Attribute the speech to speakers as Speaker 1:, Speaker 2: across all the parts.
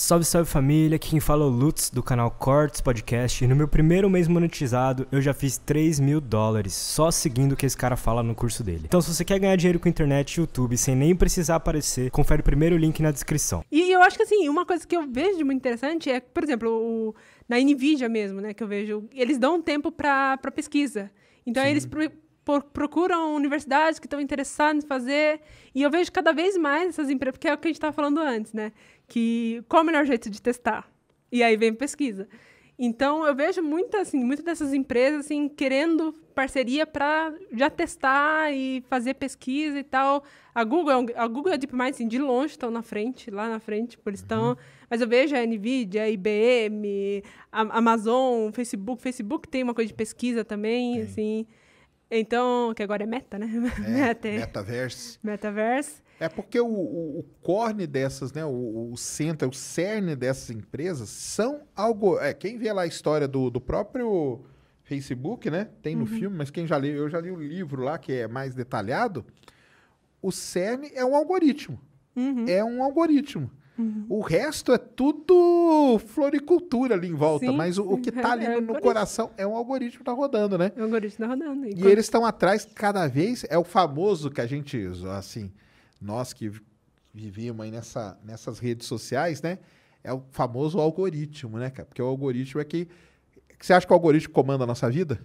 Speaker 1: Salve, salve família, aqui quem fala é o Lutz do canal Cortes Podcast e no meu primeiro mês monetizado eu já fiz 3 mil dólares só seguindo o que esse cara fala no curso dele. Então se você quer ganhar dinheiro com internet e YouTube sem nem precisar aparecer, confere o primeiro link na descrição. E eu acho que assim, uma coisa que eu vejo de muito interessante é, por exemplo, o, na NVIDIA mesmo, né, que eu vejo, eles dão tempo para pesquisa. Então Sim. eles procuram universidades que estão interessadas em fazer. E eu vejo cada vez mais essas empresas, porque é o que a gente estava falando antes, né? Que qual é o melhor jeito de testar? E aí vem pesquisa. Então, eu vejo muitas assim, muita dessas empresas assim, querendo parceria para já testar e fazer pesquisa e tal. A Google, é a Google e a DeepMind, assim, de longe, estão na frente, lá na frente, por estão. Uhum. Mas eu vejo a NVIDIA, a IBM, a Amazon, Facebook. Facebook tem uma coisa de pesquisa também, tem. assim. Então, que agora é meta, né? É,
Speaker 2: meta, metaverse. Metaverse. É porque o, o, o corne dessas, né? O, o centro, o cerne dessas empresas são algo. É, quem vê lá a história do, do próprio Facebook, né? Tem no uhum. filme, mas quem já leu, eu já li o livro lá que é mais detalhado. O cerne é um algoritmo. Uhum. É um algoritmo. Uhum. O resto é tudo floricultura ali em volta, Sim. mas o, o que está ali é no, coração é um algoritmo que tá rodando, né? É um algoritmo que tá rodando. E, e quando... eles estão atrás cada vez, é o famoso que a gente, assim, nós que vivíamos aí nessa, nessas redes sociais, né? É o famoso algoritmo, né, cara? Porque o algoritmo é que. Você acha que o algoritmo comanda a nossa vida?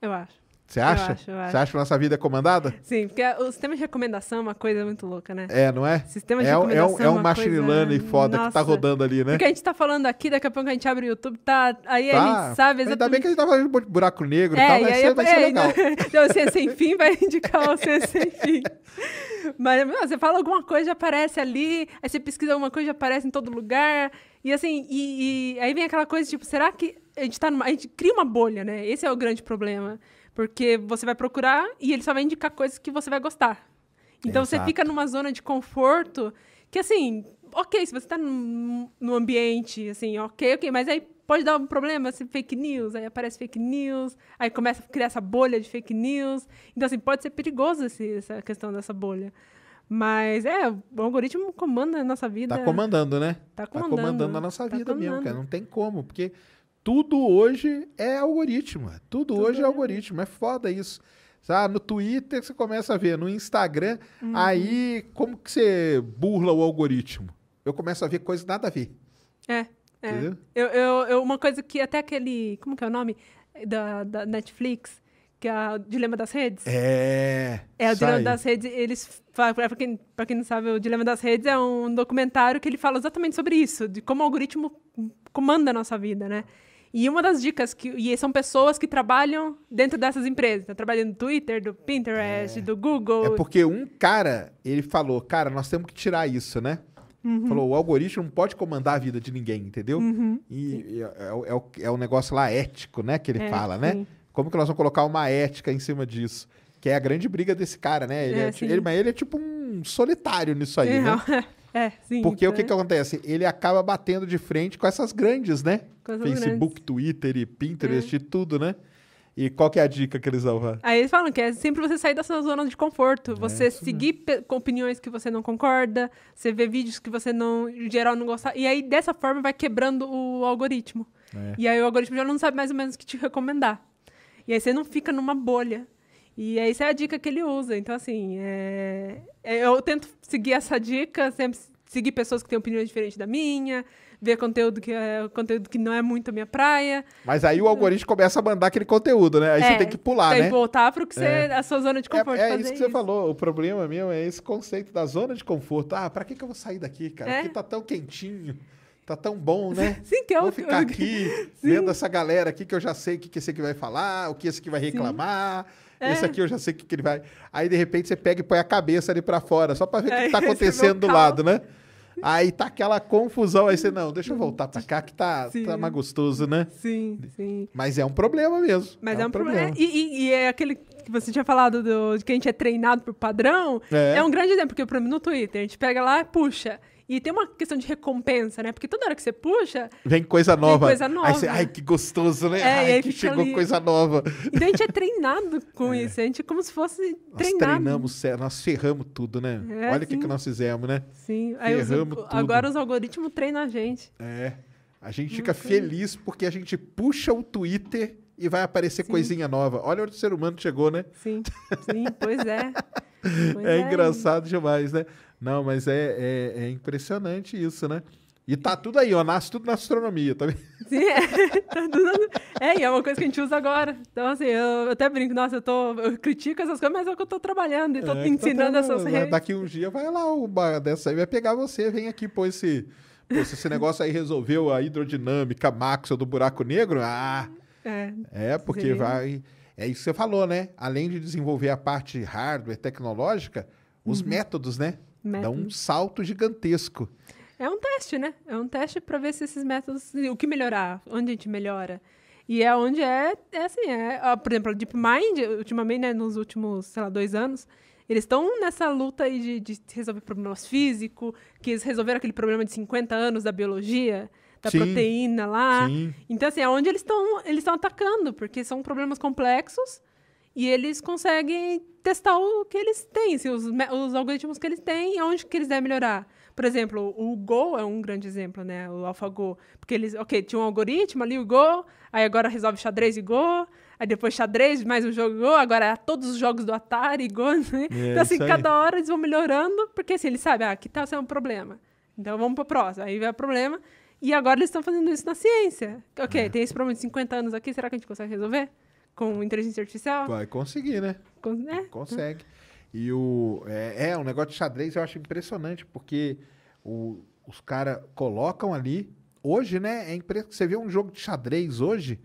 Speaker 2: Eu acho. Você acha? Acho, Você acha que a nossa vida é comandada?
Speaker 1: Sim, porque o sistema de recomendação é uma coisa muito louca, né? É, não é? Sistema de é, recomendação. É um, é
Speaker 2: um é foda nossa. que tá rodando ali, né? Porque
Speaker 1: a gente tá falando aqui, daqui a pouco a gente abre o YouTube, tá. Aí tá. a gente sabe exatamente. Ainda
Speaker 2: bem que a gente tá falando de buraco negro é, e tal, aí, é, vai ser é, legal. Então,
Speaker 1: o é Sem Fim vai indicar o Ciência Sem Fim. Mas você fala alguma coisa, aparece ali, aí você pesquisa alguma coisa, aparece em todo lugar. E assim, e, e aí vem aquela coisa, tipo, será que a gente tá numa. A gente cria uma bolha, né? Esse é o grande problema. Porque você vai procurar e ele só vai indicar coisas que você vai gostar. Então Exato. você fica numa zona de conforto que, assim, ok, se você está no, no ambiente, assim, ok, ok, mas aí pode dar um problema, assim, fake news, aí aparece fake news, aí começa a criar essa bolha de fake news. Então, assim, pode ser perigoso assim, essa questão dessa bolha. Mas é, o algoritmo comanda a nossa vida. Tá comandando, né? Tá, tá comandando. Tá comandando a nossa tá vida comandando. mesmo, cara. Não
Speaker 2: tem como, porque tudo hoje é algoritmo. É. Tudo, tudo hoje é, é algoritmo. É foda isso. Sabe? No Twitter você começa a ver, no Instagram, uhum. aí como que você burla o algoritmo? Eu começo a ver coisas nada a ver.
Speaker 1: É, é. Eu, eu, eu, uma coisa que até aquele. Como que é o nome? Da, da Netflix que é o Dilema das Redes.
Speaker 2: É. É, o Dilema aí. das
Speaker 1: Redes, eles. Pra quem, pra quem não sabe, o Dilema das Redes é um documentário que ele fala exatamente sobre isso, de como o algoritmo comanda a nossa vida, né? E uma das dicas que e são pessoas que trabalham dentro dessas empresas, tá trabalhando no Twitter, do Pinterest, é. do Google. É
Speaker 2: porque um cara, ele falou, cara, nós temos que tirar isso, né? Uhum. Falou, o algoritmo não pode comandar a vida de ninguém, entendeu? Uhum. E é, é, o, é, o, é o negócio lá ético, né, que ele é, fala, né? Como que nós vamos colocar uma ética em cima disso? Que é a grande briga desse cara, né? Ele, é, é ele, mas ele é tipo um solitário nisso aí, é, né?
Speaker 1: É, sim. Porque então... o que, né? que
Speaker 2: acontece? Ele acaba batendo de frente com essas grandes, né? Facebook, grandes. Twitter e Pinterest é. e tudo, né? E qual que é a dica que eles dão?
Speaker 1: Aí eles falam que é sempre você sair da sua zona de conforto. É você seguir com opiniões que você não concorda, você ver vídeos que você não, em geral, não gosta. E aí, dessa forma, vai quebrando o algoritmo. É. E aí o algoritmo já não sabe mais ou menos o que te recomendar. E aí você não fica numa bolha e essa é a dica que ele usa. Então, assim, é, é... eu tento seguir essa dica, sempre seguir pessoas que têm opiniões diferentes da minha, ver conteúdo que, é, conteúdo que não é muito a minha praia.
Speaker 2: Mas aí o hum. algoritmo começa a mandar aquele conteúdo, né? Aí é, você tem que pular, tem né? Tem que voltar para é. a sua zona de é, conforto. É, é isso que isso. você falou. O problema meu é esse conceito da zona de conforto. Ah, para que, que eu vou sair daqui, cara? Aqui é. tá tão quentinho. Tá tão bom, né? Sim, que é Vou ficar aqui Sim. vendo essa galera aqui que eu já sei o que, esse aqui vai falar, o que esse aqui vai reclamar. É. Esse aqui eu já sei o que, que ele vai. Aí, de repente, você pega e põe a cabeça ali para fora, só para ver o é, que, que tá é acontecendo do lado, né? Aí tá aquela confusão, aí você, não, deixa eu voltar pra cá que tá, tá mais gostoso, né? Sim, sim. Mas é um problema mesmo. Mas é, é um problema. problema. É,
Speaker 1: e, e, e, é aquele que você tinha falado do, de que a gente é treinado por padrão, é, é um grande exemplo, porque, por exemplo, no Twitter, a gente pega lá e puxa. E tem uma questão de recompensa, né? Porque toda hora que você puxa.
Speaker 2: Vem coisa nova. Vem coisa nova. Aí você, ai, que gostoso, né? É, ai, que chegou ali. coisa nova.
Speaker 1: Então a gente é treinado com é. isso. A gente é como se fosse nós treinado.
Speaker 2: Treinamos, nós ferramos tudo, né? É, Olha o que, que nós fizemos, né? Sim, aí ferramos os, tudo.
Speaker 1: agora os algoritmos treinam a gente.
Speaker 2: É. A gente fica feliz porque a gente puxa o Twitter e vai aparecer sim. coisinha nova. Olha onde o ser humano chegou, né? Sim, sim, pois é. é pois é, é engraçado demais, né? Não, mas é, é, é, impressionante isso, né? E tá tudo aí, ó, nasce tudo na astronomia, tá vendo?
Speaker 1: Sim, é, tá tudo, é, e é uma coisa que a gente usa agora. Então, assim, eu, eu até brinco, nossa, eu, tô, eu critico essas coisas, mas é o que eu tô trabalhando e tô é, tá ensinando tá essas né? redes.
Speaker 2: Daqui um dia vai lá, o dessa aí vai pegar você, vem aqui, pô, esse, pô, esse negócio aí resolveu a hidrodinâmica máxima do buraco negro, ah... É, é porque vai... É isso que você falou, né? Além de desenvolver a parte hardware tecnológica, os uhum. métodos, né? Método. Dá um salto gigantesco.
Speaker 1: É um teste, né? É um teste para ver se esses métodos. O que melhorar? Onde a gente melhora? E é onde é, é assim, é, por exemplo, a DeepMind, ultimamente, né, nos últimos, sei lá, dois anos, eles estão nessa luta aí de, de, resolver problemas físicos, que eles resolveram aquele problema de 50 anos da biologia, da sim, proteína lá. Sim. Então, assim, é onde eles estão eles atacando, porque são problemas complexos e eles conseguem testar o que eles têm, assim, os, os algoritmos que eles têm e onde que eles devem melhorar. Por exemplo, o Go é um grande exemplo, né? O AlphaGo. Porque eles, ok, tinha um algoritmo ali, o Go, aí agora resolve xadrez e Go, aí depois xadrez, mais um jogo Go, agora é todos os jogos do Atari, e Go, né? É, então, assim, cada hora eles vão melhorando, porque assim, eles sabem, ah, aqui tá sendo um problema. Então vamos para o próximo. Aí vem o problema. E agora eles estão fazendo isso na ciência. Ok, é. tem esse problema de 50 anos aqui, será que a gente consegue resolver? com inteligência artificial? Vai
Speaker 2: conseguir, né?
Speaker 1: Cons é. Consegue.
Speaker 2: E o. É, é, um negócio de xadrez eu acho impressionante, porque o, os caras colocam ali. Hoje, né? É impressionante Você vê um jogo de xadrez hoje,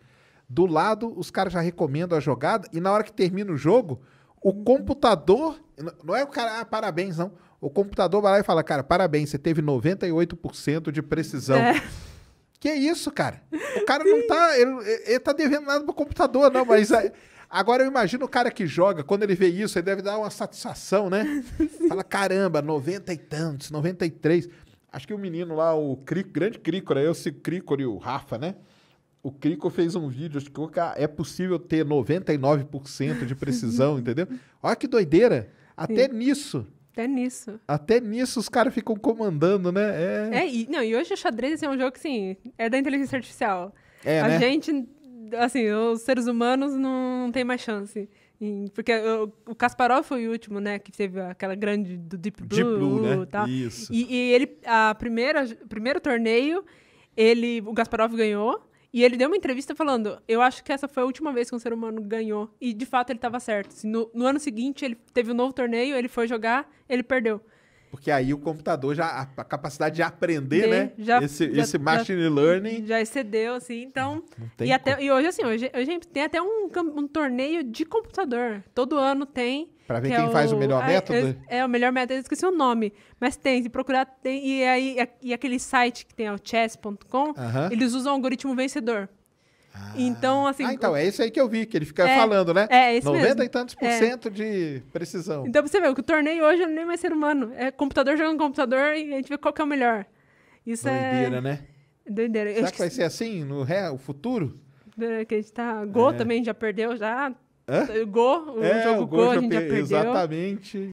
Speaker 2: do lado, os caras já recomendam a jogada, e na hora que termina o jogo, o uhum. computador. Não é o cara, ah, parabéns, não. O computador vai lá e fala, cara, parabéns, você teve 98% de precisão. É. Que isso, cara? O cara não tá. Ele, ele tá devendo nada pro computador, não, mas. Aí, é, Agora eu imagino o cara que joga, quando ele vê isso, ele deve dar uma satisfação, né? Fala, caramba, 90 e tantos, 93. Acho que o menino lá, o Crico, grande Crico, aí Eu, o Crico e o Rafa, né? O Crico fez um vídeo, acho que é possível ter 99% de precisão, entendeu? Olha que doideira. Até Sim. nisso
Speaker 1: até nisso.
Speaker 2: Até nisso os caras ficam comandando, né? É... é, e,
Speaker 1: não, e hoje o xadrez assim, é um jogo que, sim, é da inteligência artificial. É, a né? gente, assim, os seres humanos não, tem mais chance. Porque o Kasparov foi o último, né? Que teve aquela grande do Deep Blue, Deep Blue né? tal. Isso. E, e ele, a primeira, primeiro torneio, ele, o Kasparov ganhou. E ele deu uma entrevista falando: Eu acho que essa foi a última vez que um ser humano ganhou. E de fato ele estava certo. Assim, no, no, ano seguinte, ele teve um novo torneio, ele foi jogar,
Speaker 2: ele perdeu. Porque aí o computador já. A capacidade de aprender, de, né? né? Já, esse, já, esse machine learning.
Speaker 1: Já excedeu, assim. Então. e, até, e hoje, assim, hoje, hoje tem até um, um torneio de computador. Todo ano tem. Pra ver que é quem é faz o, o melhor a, método? É, é, o melhor método, eu esqueci o nome. Mas tem, se procurar, tem. E aí, e aquele site que tem, é o chess.com, uh -huh. eles usam o algoritmo vencedor. Ah. Então, assim. Ah, então, é
Speaker 2: isso aí que eu vi, que ele fica é, falando, né? É, isso 90 mesmo. e tantos por é. cento é. de precisão.
Speaker 1: Então, você vê, o que o torneio hoje nem mais ser humano. É computador jogando computador e a gente vê qual que é o melhor. Isso é Doideira, é. né? Doideira. Será que, vai ser
Speaker 2: assim no ré, o futuro?
Speaker 1: Que a gente tá. Go é. também já perdeu, já. Hã? Go, o é, jogo o Go, Go a gente per... já perdeu. Exatamente.